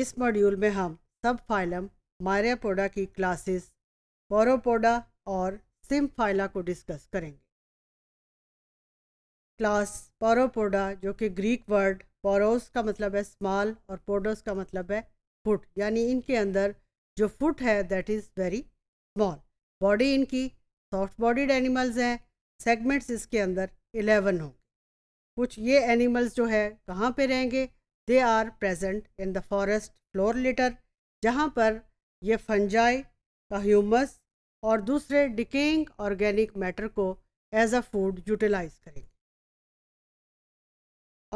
इस मॉड्यूल में हम सब फाइलम मारियापोडा की क्लासेस बोरोपोडा और सिम फाइला को डिस्कस करेंगे क्लास पोरोपोडा जो कि ग्रीक वर्ड पोरोस का मतलब है स्मॉल और पोडोस का मतलब है फुट यानी इनके अंदर जो फुट है that is very small body इनकी सॉफ्ट बॉडीड एनिमल्स हैं सेगमेंट्स इसके अंदर एलेवन होंगे कुछ ये एनिमल्स जो है कहाँ पे रहेंगे they are present in the forest floor litter जहाँ पर यह फंजाई का ह्यूमस और दूसरे डिकेइंग ऑर्गेनिक मैटर को एज अ फूड यूटिलाइज करेंगे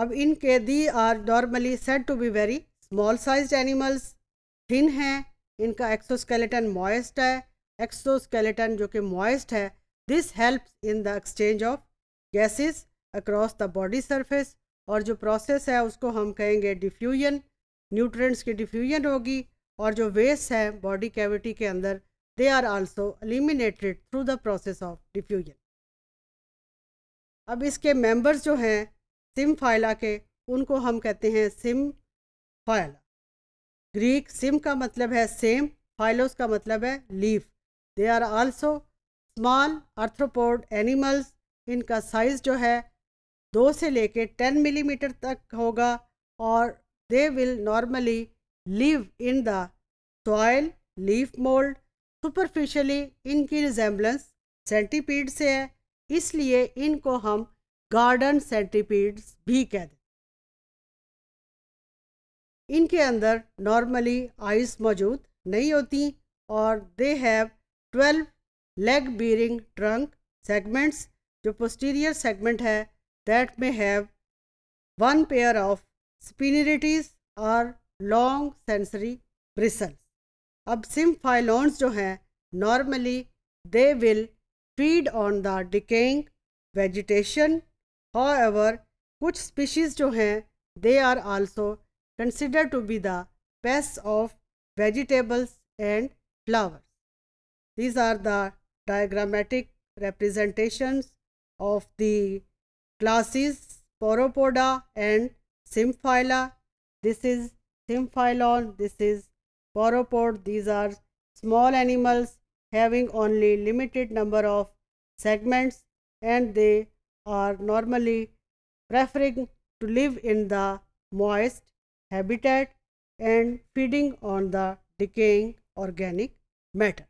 अब इनके they are normally said to be very small size animals thin हैं इनका एक्सोस्केलेटन मॉइस्ट है एक्सोस्केलेटन जो कि मॉइस्ट है this helps in the exchange of gases across the body surface और जो प्रोसेस है उसको हम कहेंगे डिफ्यूजन न्यूट्रेंट्स की डिफ्यूजन होगी और जो वेस्ट है बॉडी कैविटी के अंदर they are also eliminated through the process of diffusion अब इसके मेंबर्स जो हैं सिम फाइला के उनको हम कहते हैं सिम फाइला ग्रीक सिम का मतलब है सेम फाइलोस का मतलब है leaf they are also small arthropod animals इनका साइज़ जो है दो से लेकर टेन मिलीमीटर तक होगा और they will normally live in the soil leaf mould superficially इनकी रिजेम्बलेंस सेंटीपीड से है इसलिए इनको हम गार्डन सेंटीपीड्स भी कह दें इनके अंदर नॉर्मली आइस मौजूद नहीं होती और they have twelve leg bearing trunk segments जो पोस्टीरियर सेगमेंट है that may have one pair of spinnerietes और लॉन्ग सेंसरी ब्रिसल्स अब सिम्फाइलॉन्स जो हैं normally they will feed on the decaying vegetation however कुछ स्पीशीज जो हैं they are also consider to be the pest of vegetables and flowers these are the diagrammatic representations of the classes Poropoda and Symphyla. This is Symphylon, this is Poropod. These are small animals having only limited number of segments and they are normally preferring to live in the moist habitat and feeding on the decaying organic matter.